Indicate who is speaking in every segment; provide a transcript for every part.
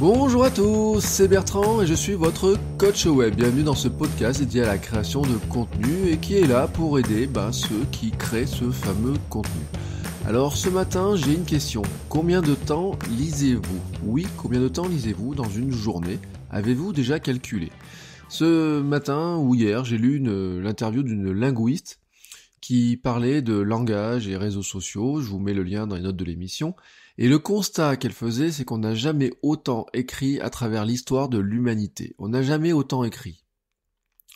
Speaker 1: Bonjour à tous, c'est Bertrand et je suis votre coach web. Bienvenue dans ce podcast dédié à la création de contenu et qui est là pour aider bah, ceux qui créent ce fameux contenu. Alors ce matin j'ai une question. Combien de temps lisez-vous Oui, combien de temps lisez-vous dans une journée Avez-vous déjà calculé Ce matin ou hier j'ai lu l'interview d'une linguiste qui parlait de langage et réseaux sociaux. Je vous mets le lien dans les notes de l'émission. Et le constat qu'elle faisait, c'est qu'on n'a jamais autant écrit à travers l'histoire de l'humanité. On n'a jamais autant écrit.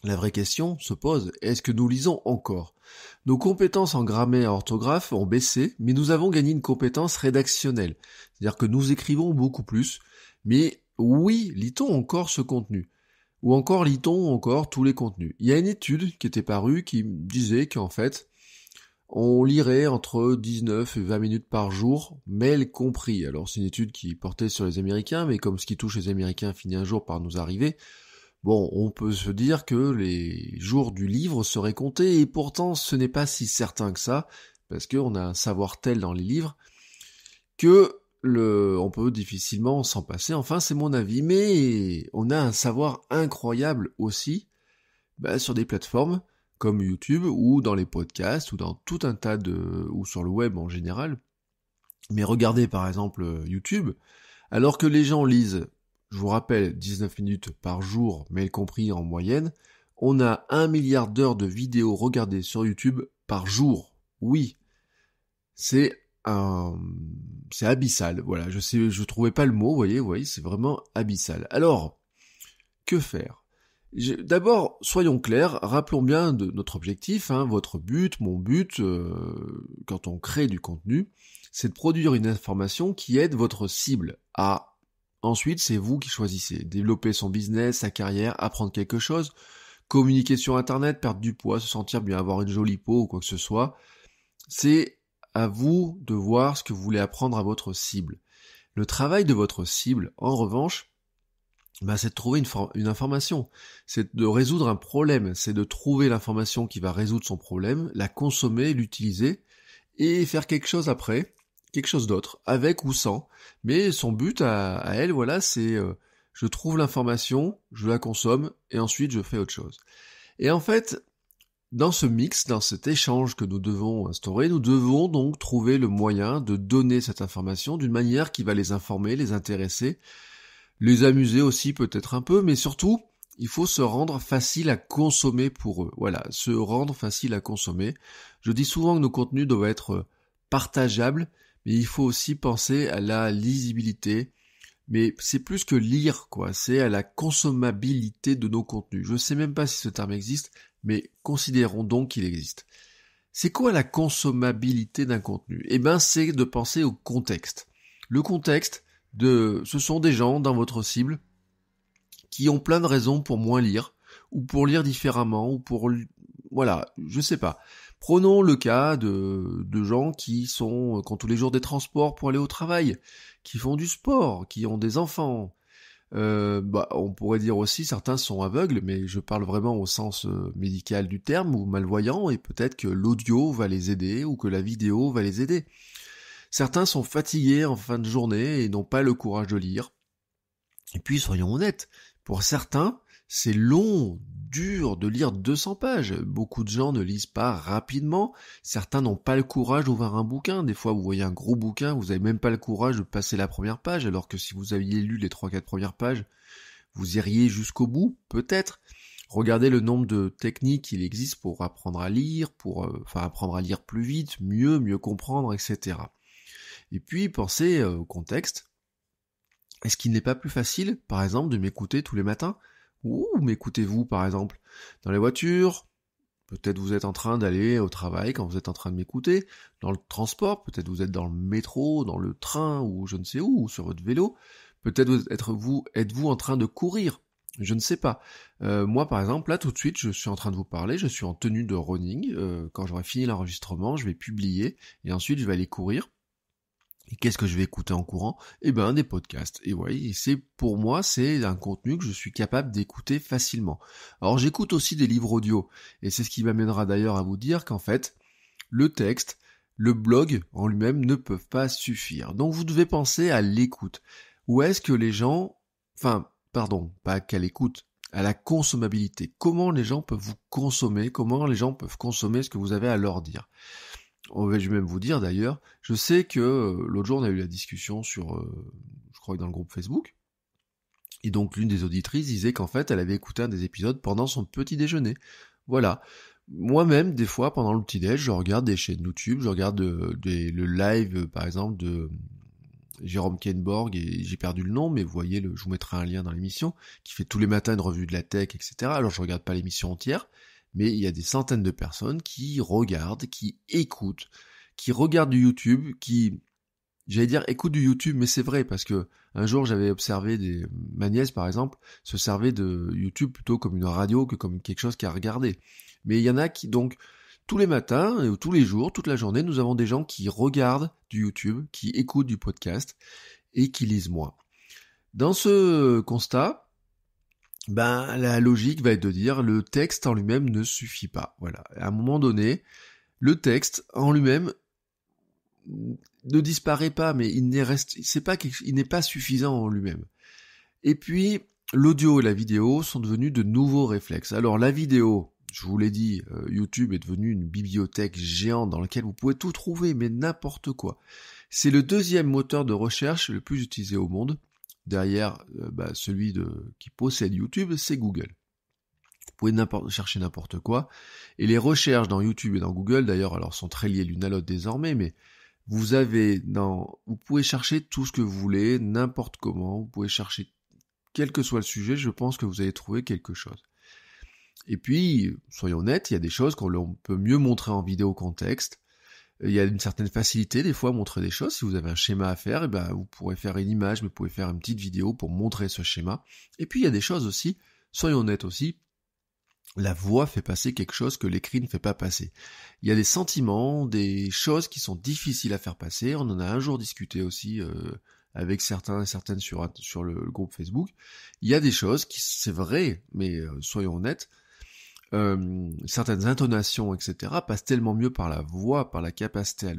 Speaker 1: La vraie question se pose, est-ce que nous lisons encore Nos compétences en grammaire et orthographe ont baissé, mais nous avons gagné une compétence rédactionnelle. C'est-à-dire que nous écrivons beaucoup plus, mais oui, lit-on encore ce contenu Ou encore lit-on encore tous les contenus Il y a une étude qui était parue qui disait qu'en fait, on lirait entre 19 et 20 minutes par jour, mail compris. Alors c'est une étude qui portait sur les Américains, mais comme ce qui touche les Américains finit un jour par nous arriver, bon, on peut se dire que les jours du livre seraient comptés, et pourtant ce n'est pas si certain que ça, parce qu'on a un savoir tel dans les livres, que le, on peut difficilement s'en passer, enfin c'est mon avis, mais on a un savoir incroyable aussi bah, sur des plateformes comme YouTube ou dans les podcasts ou dans tout un tas de ou sur le web en général. Mais regardez par exemple YouTube, alors que les gens lisent, je vous rappelle, 19 minutes par jour, mais compris en moyenne, on a un milliard d'heures de vidéos regardées sur YouTube par jour. Oui. C'est un, c'est abyssal. Voilà. Je sais, je trouvais pas le mot, vous voyez, vous voyez, c'est vraiment abyssal. Alors, que faire? D'abord, soyons clairs, rappelons bien de notre objectif, hein, votre but, mon but, euh, quand on crée du contenu, c'est de produire une information qui aide votre cible à... Ensuite, c'est vous qui choisissez, développer son business, sa carrière, apprendre quelque chose, communiquer sur Internet, perdre du poids, se sentir bien, avoir une jolie peau ou quoi que ce soit. C'est à vous de voir ce que vous voulez apprendre à votre cible. Le travail de votre cible, en revanche, bah, c'est de trouver une, information, c'est de résoudre un problème, c'est de trouver l'information qui va résoudre son problème, la consommer, l'utiliser, et faire quelque chose après, quelque chose d'autre, avec ou sans. Mais son but à, elle, voilà, c'est euh, je trouve l'information, je la consomme, et ensuite je fais autre chose. Et en fait, dans ce mix, dans cet échange que nous devons instaurer, nous devons donc trouver le moyen de donner cette information d'une manière qui va les informer, les intéresser, les amuser aussi peut-être un peu, mais surtout, il faut se rendre facile à consommer pour eux. Voilà, se rendre facile à consommer. Je dis souvent que nos contenus doivent être euh, partageables, mais il faut aussi penser à la lisibilité. Mais c'est plus que lire, quoi. C'est à la consommabilité de nos contenus. Je ne sais même pas si ce terme existe, mais considérons donc qu'il existe. C'est quoi la consommabilité d'un contenu Eh ben, c'est de penser au contexte. Le contexte, de, ce sont des gens dans votre cible qui ont plein de raisons pour moins lire, ou pour lire différemment, ou pour, voilà, je sais pas. Prenons le cas de, de gens qui sont, ont tous les jours des transports pour aller au travail, qui font du sport, qui ont des enfants. Euh, bah, on pourrait dire aussi certains sont aveugles, mais je parle vraiment au sens euh, médical du terme, ou malvoyants, et peut-être que l'audio va les aider, ou que la vidéo va les aider. Certains sont fatigués en fin de journée et n'ont pas le courage de lire. Et puis, soyons honnêtes, pour certains, c'est long, dur de lire 200 pages. Beaucoup de gens ne lisent pas rapidement. Certains n'ont pas le courage d'ouvrir un bouquin. Des fois, vous voyez un gros bouquin, vous n'avez même pas le courage de passer la première page, alors que si vous aviez lu les 3-4 premières pages, vous iriez jusqu'au bout, peut-être. Regardez le nombre de techniques qu'il existe pour apprendre à lire, pour euh, enfin apprendre à lire plus vite, mieux, mieux comprendre, etc. Et puis pensez euh, au contexte. Est-ce qu'il n'est pas plus facile, par exemple, de m'écouter tous les matins Ou m'écoutez-vous, par exemple, dans les voitures Peut-être vous êtes en train d'aller au travail quand vous êtes en train de m'écouter, dans le transport, peut-être vous êtes dans le métro, dans le train ou je ne sais où, ou sur votre vélo. Peut-être êtes-vous êtes -vous en train de courir je ne sais pas. Euh, moi, par exemple, là, tout de suite, je suis en train de vous parler, je suis en tenue de running. Euh, quand j'aurai fini l'enregistrement, je vais publier et ensuite je vais aller courir. Et qu'est-ce que je vais écouter en courant Eh ben des podcasts. Et voyez, c'est pour moi c'est un contenu que je suis capable d'écouter facilement. Alors j'écoute aussi des livres audio et c'est ce qui m'amènera d'ailleurs à vous dire qu'en fait le texte, le blog en lui-même ne peuvent pas suffire. Donc vous devez penser à l'écoute. Où est-ce que les gens enfin pardon, pas qu'à l'écoute, à la consommabilité. Comment les gens peuvent vous consommer, comment les gens peuvent consommer ce que vous avez à leur dire je vais même vous dire d'ailleurs, je sais que euh, l'autre jour on a eu la discussion sur, euh, je crois que dans le groupe Facebook, et donc l'une des auditrices disait qu'en fait elle avait écouté un des épisodes pendant son petit déjeuner. Voilà. Moi-même, des fois, pendant le petit déj, je regarde des chaînes YouTube, je regarde euh, le live, par exemple, de Jérôme Kenborg, et j'ai perdu le nom, mais vous voyez, je vous mettrai un lien dans l'émission, qui fait tous les matins une revue de la tech, etc. Alors je regarde pas l'émission entière, mais il y a des centaines de personnes qui regardent, qui écoutent, qui regardent du YouTube, qui, j'allais dire, écoutent du YouTube, mais c'est vrai parce que un jour j'avais observé des, ma nièce par exemple se servait de YouTube plutôt comme une radio que comme quelque chose qu'à regarder. Mais il y en a qui donc tous les matins, euh, tous les jours, toute la journée, nous avons des gens qui regardent du YouTube, qui écoutent du podcast et qui lisent moins. Dans ce constat, ben, la logique va être de dire le texte en lui-même ne suffit pas. Voilà. À un moment donné, le texte en lui-même ne disparaît pas, mais il n'est pas n'est pas suffisant en lui-même. Et puis, l'audio et la vidéo sont devenus de nouveaux réflexes. Alors, la vidéo, je vous l'ai dit, euh, YouTube est devenu une bibliothèque géante dans laquelle vous pouvez tout trouver, mais n'importe quoi. C'est le deuxième moteur de recherche le plus utilisé au monde derrière euh, bah, celui de, qui possède YouTube, c'est Google. Vous pouvez chercher n'importe quoi. Et les recherches dans YouTube et dans Google, d'ailleurs, alors sont très liées l'une à l'autre désormais, mais vous avez dans, vous pouvez chercher tout ce que vous voulez, n'importe comment, vous pouvez chercher quel que soit le sujet, je pense que vous allez trouver quelque chose. Et puis, soyons honnêtes, il y a des choses qu'on peut mieux montrer en vidéo contexte. Il y a une certaine facilité des fois à montrer des choses. Si vous avez un schéma à faire, eh ben, vous pourrez faire une image, mais vous pouvez faire une petite vidéo pour montrer ce schéma. Et puis il y a des choses aussi, soyons honnêtes aussi, la voix fait passer quelque chose que l'écrit ne fait pas passer. Il y a des sentiments, des choses qui sont difficiles à faire passer. On en a un jour discuté aussi euh, avec certains et certaines sur, sur le, groupe Facebook. Il y a des choses qui, c'est vrai, mais euh, soyons honnêtes, euh, certaines intonations, etc., passent tellement mieux par la voix, par la capacité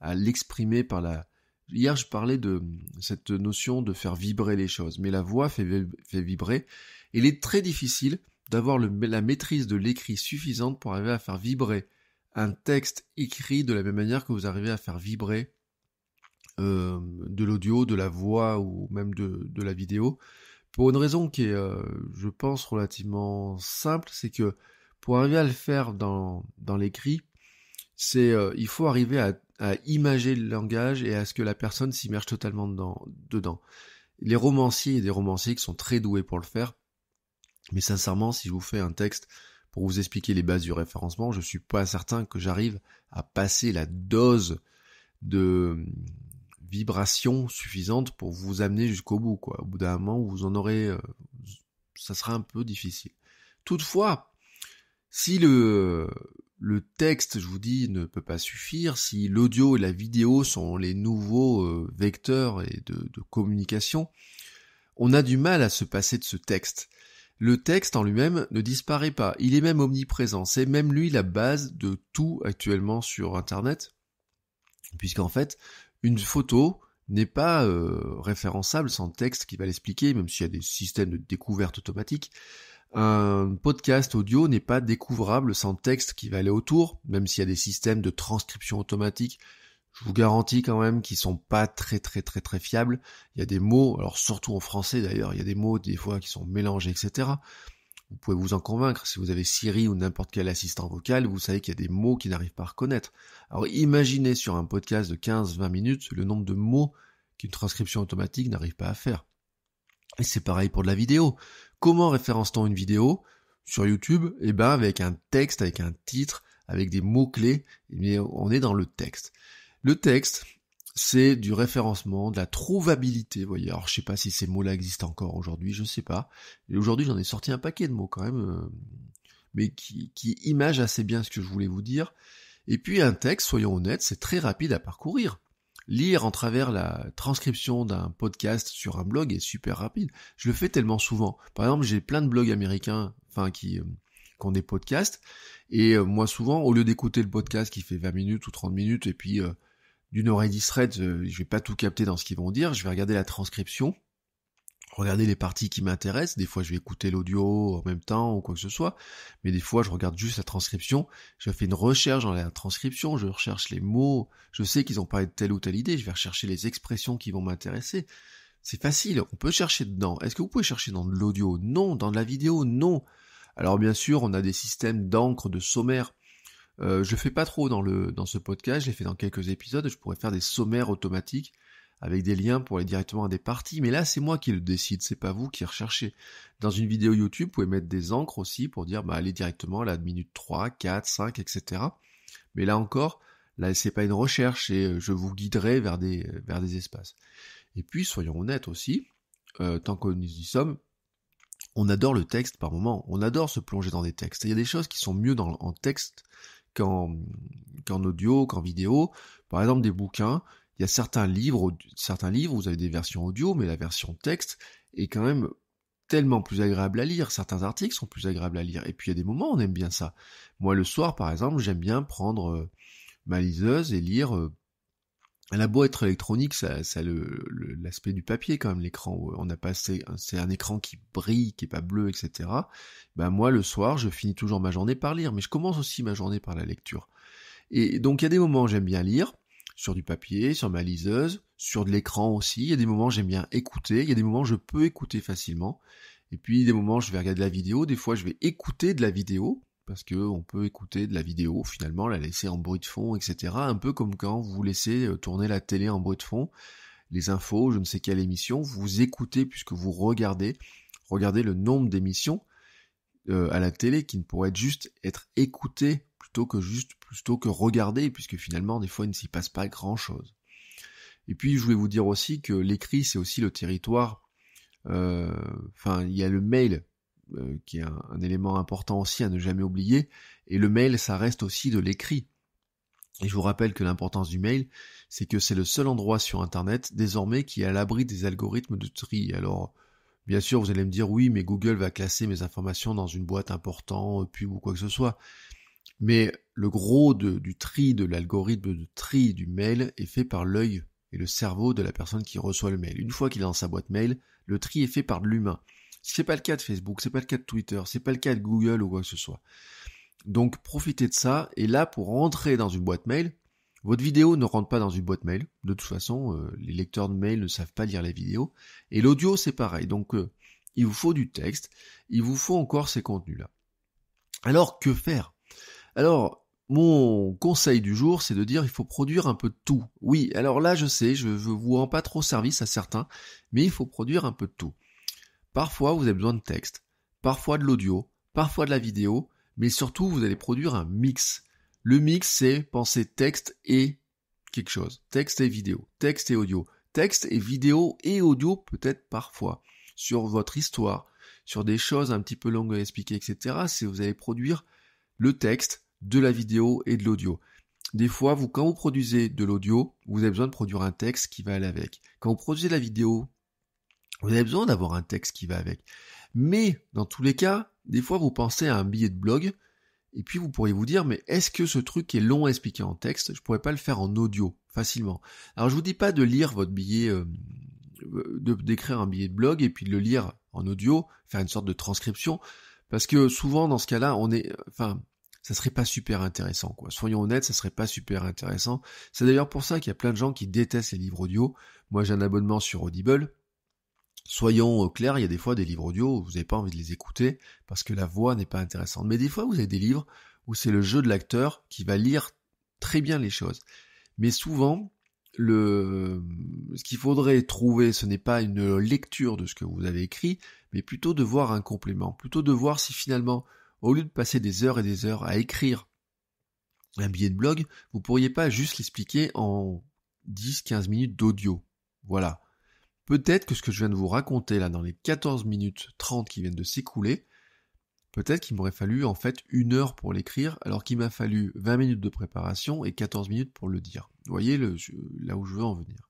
Speaker 1: à l'exprimer, par la. Hier, je parlais de cette notion de faire vibrer les choses, mais la voix fait, vibrer. Il est très difficile d'avoir la maîtrise de l'écrit suffisante pour arriver à faire vibrer un texte écrit de la même manière que vous arrivez à faire vibrer euh, de l'audio, de la voix ou même de la vidéo. Pour une raison qui est, euh, je pense, relativement simple, c'est que pour arriver à le faire dans, dans l'écrit, c'est euh, il faut arriver à, à, imager le langage et à ce que la personne s'immerge totalement dedans, Les romanciers et des romanciers qui sont très doués pour le faire, mais sincèrement, si je vous fais un texte pour vous expliquer les bases du référencement, je suis pas certain que j'arrive à passer la dose de, vibration suffisante pour vous amener jusqu'au bout, quoi. Au bout d'un moment, vous en aurez, euh, ça sera un peu difficile. Toutefois, si le, le texte, je vous dis, ne peut pas suffire, si l'audio et la vidéo sont les nouveaux euh, vecteurs et de, de, communication, on a du mal à se passer de ce texte. Le texte en lui-même ne disparaît pas, il est même omniprésent, c'est même lui la base de tout actuellement sur Internet, puisqu'en fait, une photo n'est pas euh, référençable sans texte qui va l'expliquer, même s'il y a des systèmes de découverte automatique. Un podcast audio n'est pas découvrable sans texte qui va aller autour, même s'il y a des systèmes de transcription automatique. Je vous garantis quand même qu'ils sont pas très très très très fiables. Il y a des mots, alors surtout en français d'ailleurs, il y a des mots des fois qui sont mélangés, etc. Vous pouvez vous en convaincre, si vous avez Siri ou n'importe quel assistant vocal, vous savez qu'il y a des mots qui n'arrivent pas à reconnaître. Alors imaginez sur un podcast de 15-20 minutes le nombre de mots qu'une transcription automatique n'arrive pas à faire. Et c'est pareil pour de la vidéo. Comment référence-t-on une vidéo sur YouTube Eh ben avec un texte, avec un titre, avec des mots-clés, eh bien on est dans le texte. Le texte, c'est du référencement, de la trouvabilité, vous voyez. Alors je sais pas si ces mots-là existent encore aujourd'hui, je sais pas. Et aujourd'hui j'en ai sorti un paquet de mots quand même, euh, mais qui, qui image assez bien ce que je voulais vous dire. Et puis un texte, soyons honnêtes, c'est très rapide à parcourir. Lire en travers la transcription d'un podcast sur un blog est super rapide. Je le fais tellement souvent. Par exemple, j'ai plein de blogs américains, enfin qui, euh, qui ont des podcasts, et euh, moi souvent, au lieu d'écouter le podcast qui fait 20 minutes ou 30 minutes, et puis d'une oreille distraite, euh, je vais pas tout capter dans ce qu'ils vont dire, je vais regarder la transcription, regarder les parties qui m'intéressent, des fois je vais écouter l'audio en même temps ou quoi que ce soit, mais des fois je regarde juste la transcription, je fais une recherche dans la transcription, je recherche les mots, je sais qu'ils ont parlé de telle ou telle idée, je vais rechercher les expressions qui vont m'intéresser. C'est facile, on peut chercher dedans. Est-ce que vous pouvez chercher dans de l'audio Non, dans de la vidéo Non. Alors bien sûr, on a des systèmes d'encre, de sommaire euh, je fais pas trop dans, le, dans ce podcast, j'ai fait dans quelques épisodes, je pourrais faire des sommaires automatiques avec des liens pour aller directement à des parties, mais là c'est moi qui le décide, c'est pas vous qui recherchez. Dans une vidéo YouTube, vous pouvez mettre des encres aussi pour dire bah allez directement à la minute 3, 4, 5, etc. Mais là encore, là c'est pas une recherche et euh, je vous guiderai vers des, euh, vers des espaces. Et puis soyons honnêtes aussi, tant que nous y sommes, on adore le texte par moment, on adore se plonger dans des textes. Il y a des choses qui sont mieux dans, en texte qu'en audio, qu'en vidéo. Par exemple, des bouquins, il y a certains livres, certains livres, vous avez des versions audio, mais la version texte est quand même tellement plus agréable à lire. Certains articles sont plus agréables à lire. Et puis il y a des moments où on aime bien ça. Moi, le soir, par exemple, j'aime bien prendre euh, ma liseuse et lire euh, la boîte être électronique, ça, ça l'aspect du papier quand même, l'écran. On n'a pas c'est un écran qui brille, qui est pas bleu, etc. Ben moi le soir, je finis toujours ma journée par lire, mais je commence aussi ma journée par la lecture. Et donc il y a des moments où j'aime bien lire sur du papier, sur ma liseuse, sur de l'écran aussi. Il y a des moments où j'aime bien écouter, il y a des moments où je peux écouter facilement. Et puis des moments où je vais regarder de la vidéo, des fois je vais écouter de la vidéo parce que on peut écouter de la vidéo finalement, la laisser en bruit de fond, etc. Un peu comme quand vous laissez euh, tourner la télé en bruit de fond, les infos, je ne sais quelle émission, vous écoutez puisque vous regardez, regardez le nombre d'émissions euh, à la télé qui ne pourraient juste être écoutées plutôt que juste plutôt que regardées puisque finalement des fois il ne s'y passe pas grand chose. Et puis je voulais vous dire aussi que l'écrit c'est aussi le territoire. Euh, enfin, il y a le mail euh, qui est un, élément important aussi à ne jamais oublier. Et le mail, ça reste aussi de l'écrit. Et je vous rappelle que l'importance du mail, c'est que c'est le seul endroit sur Internet désormais qui est à l'abri des algorithmes de tri. Alors, bien sûr, vous allez me dire oui, mais Google va classer mes informations dans une boîte importante, pub ou quoi que ce soit. Mais le gros du tri, de l'algorithme de tri du mail est fait par l'œil et le cerveau de la personne qui reçoit le mail. Une fois qu'il est dans sa boîte mail, le tri est fait par l'humain. C'est pas le cas de Facebook, c'est pas le cas de Twitter, c'est pas le cas de Google ou quoi que ce soit. Donc profitez de ça. Et là, pour rentrer dans une boîte mail, votre vidéo ne rentre pas dans une boîte mail. De toute façon, euh, les lecteurs de mail ne savent pas lire les vidéos. Et l'audio, c'est pareil. Donc, euh, il vous faut du texte. Il vous faut encore ces contenus-là. Alors, que faire Alors, mon conseil du jour, c'est de dire il faut produire un peu de tout. Oui, alors là, je sais, je ne vous rends pas trop service à certains, mais il faut produire un peu de tout. Parfois, vous avez besoin de texte, parfois de l'audio, parfois de la vidéo, mais surtout, vous allez produire un mix. Le mix, c'est penser texte et quelque chose. Texte et vidéo, texte et audio, texte et vidéo et audio peut-être parfois, sur votre histoire, sur des choses un petit peu longues à expliquer, etc. C'est vous allez produire le texte, de la vidéo et de l'audio. Des fois, quand vous produisez de l'audio, vous avez besoin de produire un texte qui va aller avec. Quand vous produisez de la vidéo vous avez besoin d'avoir un texte qui va avec. Mais dans tous les cas, des fois vous pensez à un billet de blog, et puis vous pourriez vous dire, mais est-ce que ce truc est long à expliquer en texte Je pourrais pas le faire en audio facilement. Alors je vous dis pas de lire votre billet, euh, euh, de d'écrire un billet de blog et puis de le lire en audio, faire une sorte de transcription, parce que souvent dans ce cas-là, on est, enfin, ça serait pas super intéressant quoi. Soyons honnêtes, ça serait pas super intéressant. C'est d'ailleurs pour ça qu'il y a plein de gens qui détestent les livres audio. Moi j'ai un abonnement sur Audible soyons euh, clairs, il y a des fois des livres audio où vous n'avez pas envie de les écouter parce que la voix n'est pas intéressante. Mais des fois, vous avez des livres où c'est le jeu de l'acteur qui va lire très bien les choses. Mais souvent, le, ce qu'il faudrait trouver, ce n'est pas une lecture de ce que vous avez écrit, mais plutôt de voir un complément, plutôt de voir si finalement, au lieu de passer des heures et des heures à écrire un billet de blog, vous pourriez pas juste l'expliquer en 10-15 minutes d'audio. Voilà peut-être que ce que je viens de vous raconter là dans les 14 minutes 30 qui viennent de s'écouler, peut-être qu'il m'aurait fallu en fait une heure pour l'écrire alors qu'il m'a fallu 20 minutes de préparation et 14 minutes pour le dire. Vous voyez le, là où je veux en venir.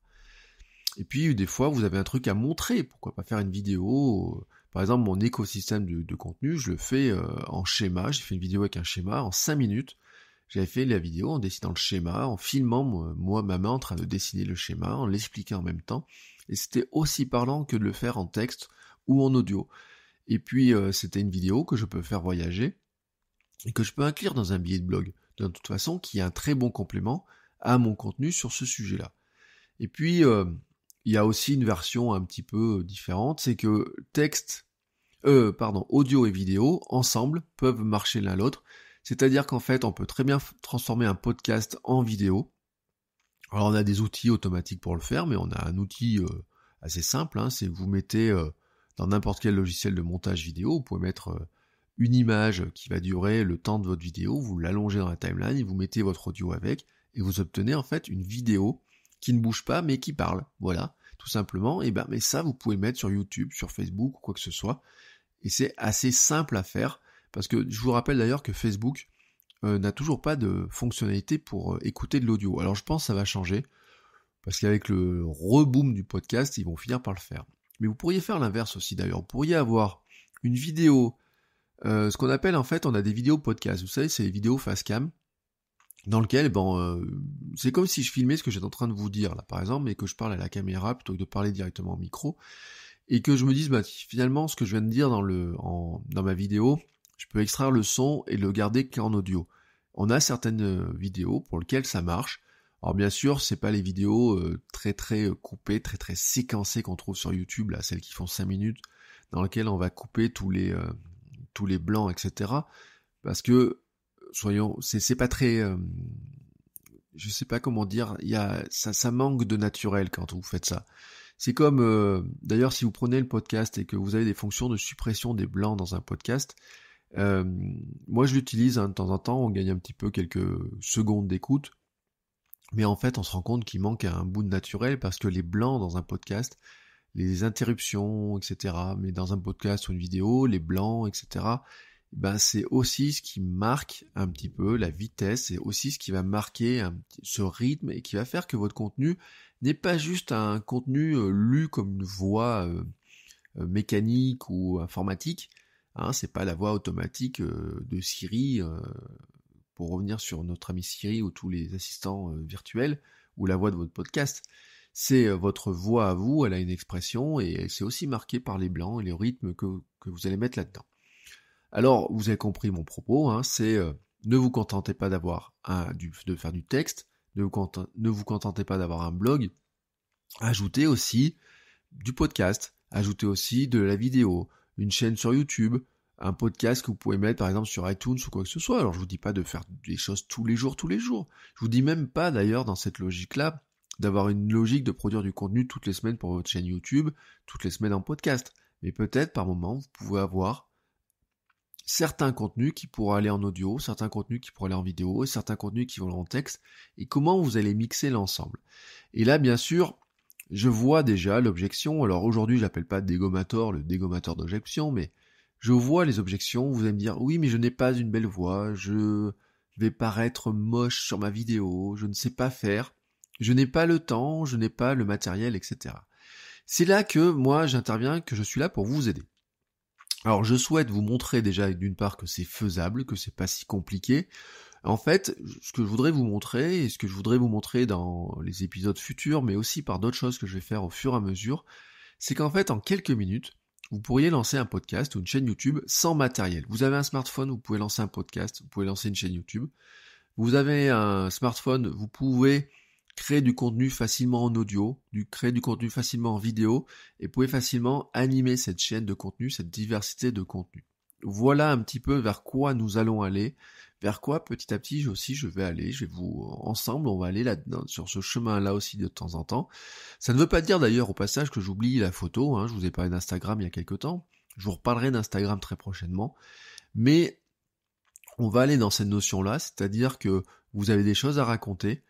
Speaker 1: Et puis des fois vous avez un truc à montrer, pourquoi pas faire une vidéo. Euh, par exemple mon écosystème de, contenu, je le fais euh, en schéma, j'ai fait une vidéo avec un schéma en 5 minutes j'avais fait la vidéo en dessinant le schéma, en filmant moi, ma main en train de dessiner le schéma, en l'expliquant en même temps. Et c'était aussi parlant que de le faire en texte ou en audio. Et puis euh, c'était une vidéo que je peux faire voyager et que je peux inclure dans un billet de blog, de toute façon, qui est un très bon complément à mon contenu sur ce sujet-là. Et puis euh, il y a aussi une version un petit peu euh, différente, c'est que texte, euh, pardon, audio et vidéo ensemble peuvent marcher l'un l'autre. C'est-à-dire qu'en fait, on peut très bien transformer un podcast en vidéo. Alors on a des outils automatiques pour le faire, mais on a un outil euh, assez simple, hein. c'est vous mettez euh, dans n'importe quel logiciel de montage vidéo, vous pouvez mettre euh, une image qui va durer le temps de votre vidéo, vous l'allongez dans la timeline, et vous mettez votre audio avec, et vous obtenez en fait une vidéo qui ne bouge pas mais qui parle. Voilà, tout simplement. Et ben, mais ça, vous pouvez mettre sur YouTube, sur Facebook ou quoi que ce soit. Et c'est assez simple à faire. Parce que je vous rappelle d'ailleurs que Facebook euh, n'a toujours pas de fonctionnalité pour euh, écouter de l'audio. Alors je pense que ça va changer, parce qu'avec le reboom du podcast, ils vont finir par le faire. Mais vous pourriez faire l'inverse aussi d'ailleurs. Vous pourriez avoir une vidéo, euh, ce qu'on appelle en fait, on a des vidéos podcast. Vous savez, c'est les vidéos face cam, dans lesquelles, bon, c'est comme si je filmais ce que j'étais en train de vous dire là, par exemple, mais que je parle à la caméra plutôt que de parler directement au micro et que je me dise bah finalement ce que je viens de dire dans le dans ma vidéo tu peux extraire le son et le garder qu'en audio. On a certaines euh, vidéos pour lesquelles ça marche. Alors bien sûr, c'est pas les vidéos euh, très très euh, coupées, très très séquencées qu'on trouve sur YouTube, là, celles qui font 5 minutes, dans lesquelles on va couper tous les, tous les blancs, etc. Parce que, soyons, c'est pas très... je sais pas comment dire, y a, ça, manque de naturel quand vous faites ça. C'est comme, d'ailleurs, si vous prenez le podcast et que vous avez des fonctions de suppression des blancs dans un podcast, euh, moi, je l'utilise hein, de temps en temps, on gagne un petit peu quelques secondes d'écoute, mais en fait, on se rend compte qu'il manque un bout de naturel parce que les blancs dans un podcast, les interruptions, etc., mais dans un podcast ou une vidéo, les blancs, etc., ben c'est aussi ce qui marque un petit peu la vitesse, c'est aussi ce qui va marquer ce rythme et qui va faire que votre contenu n'est pas juste un contenu euh, lu comme une voix euh, mécanique ou informatique, ce hein, c'est pas la voix automatique euh, de Siri. Euh, pour revenir sur notre ami Siri ou tous les assistants euh, virtuels ou la voix de votre podcast. C'est votre voix à vous, elle a une expression et c'est aussi marqué par les blancs et les rythmes que, vous allez mettre là-dedans. Alors, vous avez compris mon propos, hein, c'est ne vous contentez pas d'avoir de faire du texte, ne vous contentez pas d'avoir un blog, ajoutez aussi du podcast, ajoutez aussi de la vidéo, une chaîne sur YouTube, un podcast que vous pouvez mettre par exemple sur iTunes ou quoi que ce soit. Alors je vous dis pas de faire des choses tous les jours, tous les jours. Je vous dis même pas d'ailleurs dans cette logique-là d'avoir une logique de produire du contenu toutes les semaines pour votre chaîne YouTube, toutes les semaines en podcast. Mais peut-être par moment vous pouvez avoir certains contenus qui pourraient aller en audio, certains contenus qui pourraient aller en vidéo, et certains contenus qui vont en texte, et comment vous allez mixer l'ensemble. Et là, bien sûr, je vois déjà l'objection, alors aujourd'hui je n'appelle pas dégommateur le dégommateur d'objection, mais je vois les objections, vous allez me dire oui mais je n'ai pas une belle voix, je vais paraître moche sur ma vidéo, je ne sais pas faire, je n'ai pas le temps, je n'ai pas le matériel, etc. C'est là que moi j'interviens, que je suis là pour vous aider. Alors je souhaite vous montrer déjà d'une part que c'est faisable, que c'est pas si compliqué, en fait, ce que je voudrais vous montrer, et ce que je voudrais vous montrer dans les épisodes futurs, mais aussi par d'autres choses que je vais faire au fur et à mesure, c'est qu'en fait, en quelques minutes, vous pourriez lancer un podcast ou une chaîne YouTube sans matériel. Vous avez un smartphone, vous pouvez lancer un podcast, vous pouvez lancer une chaîne YouTube. Vous avez un smartphone, vous pouvez créer du contenu facilement en audio, du, créer du contenu facilement en vidéo, et pouvez facilement animer cette chaîne de contenu, cette diversité de contenu. Voilà un petit peu vers quoi nous allons aller vers quoi petit à petit je aussi je vais aller, je vais vous euh, ensemble, on va aller là sur ce chemin là aussi de temps en temps. Ça ne veut pas dire d'ailleurs au passage que j'oublie la photo, hein. je vous ai parlé d'Instagram il y a quelques temps, je vous reparlerai d'Instagram très prochainement, mais on va aller dans cette notion là, c'est-à-dire que vous avez des choses à raconter,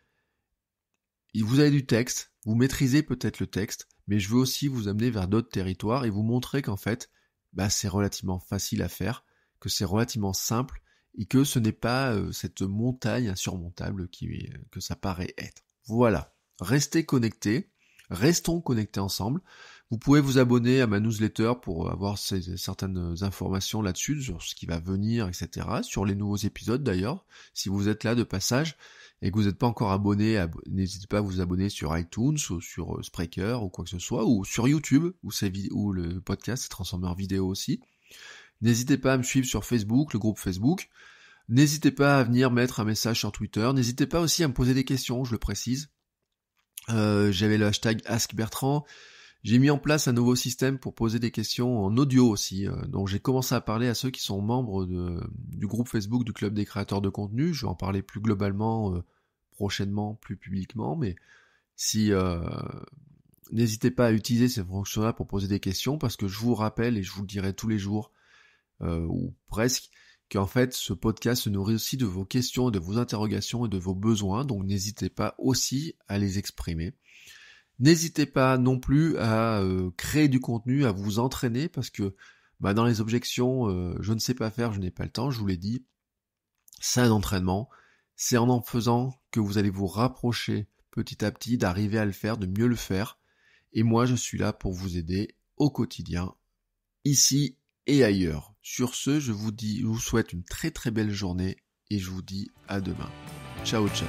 Speaker 1: vous avez du texte, vous maîtrisez peut-être le texte, mais je veux aussi vous amener vers d'autres territoires et vous montrer qu'en fait, bah, c'est relativement facile à faire, que c'est relativement simple et que ce n'est pas euh, cette montagne insurmontable qui, euh, que ça paraît être. Voilà. Restez connectés. Restons connectés ensemble. Vous pouvez vous abonner à ma newsletter pour avoir certaines informations là-dessus, sur ce qui va venir, etc. Sur les nouveaux épisodes d'ailleurs. Si vous êtes là de passage et que vous n'êtes pas encore abonné, n'hésitez pas à vous abonner sur iTunes ou sur euh, Spreaker ou quoi que ce soit, ou sur YouTube, où, où le podcast Transformer vidéo aussi. N'hésitez pas à me suivre sur Facebook, le groupe Facebook. N'hésitez pas à venir mettre un message sur Twitter. N'hésitez pas aussi à me poser des questions, je le précise. Euh, j'avais le hashtag AskBertrand. J'ai mis en place un nouveau système pour poser des questions en audio aussi. Euh, donc j'ai commencé à parler à ceux qui sont membres du groupe Facebook du Club des créateurs de contenu. Je vais en parler plus globalement euh, prochainement, plus publiquement. Mais si n'hésitez pas à utiliser ces fonctions-là pour poser des questions, parce que je vous rappelle et je vous le dirai tous les jours, euh, ou presque, qu'en fait ce podcast se nourrit aussi de vos questions, de vos interrogations et de vos besoins, donc n'hésitez pas aussi à les exprimer. N'hésitez pas non plus à euh, créer du contenu, à vous entraîner, parce que bah, dans les objections, euh, je ne sais pas faire, je n'ai pas le temps, je vous l'ai dit, c'est un entraînement, c'est en en faisant que vous allez vous rapprocher petit à petit d'arriver à le faire, de mieux le faire, et moi je suis là pour vous aider au quotidien, ici et ailleurs. Sur ce, je vous dis, vous souhaite une très très belle journée et je vous dis à demain. Ciao ciao.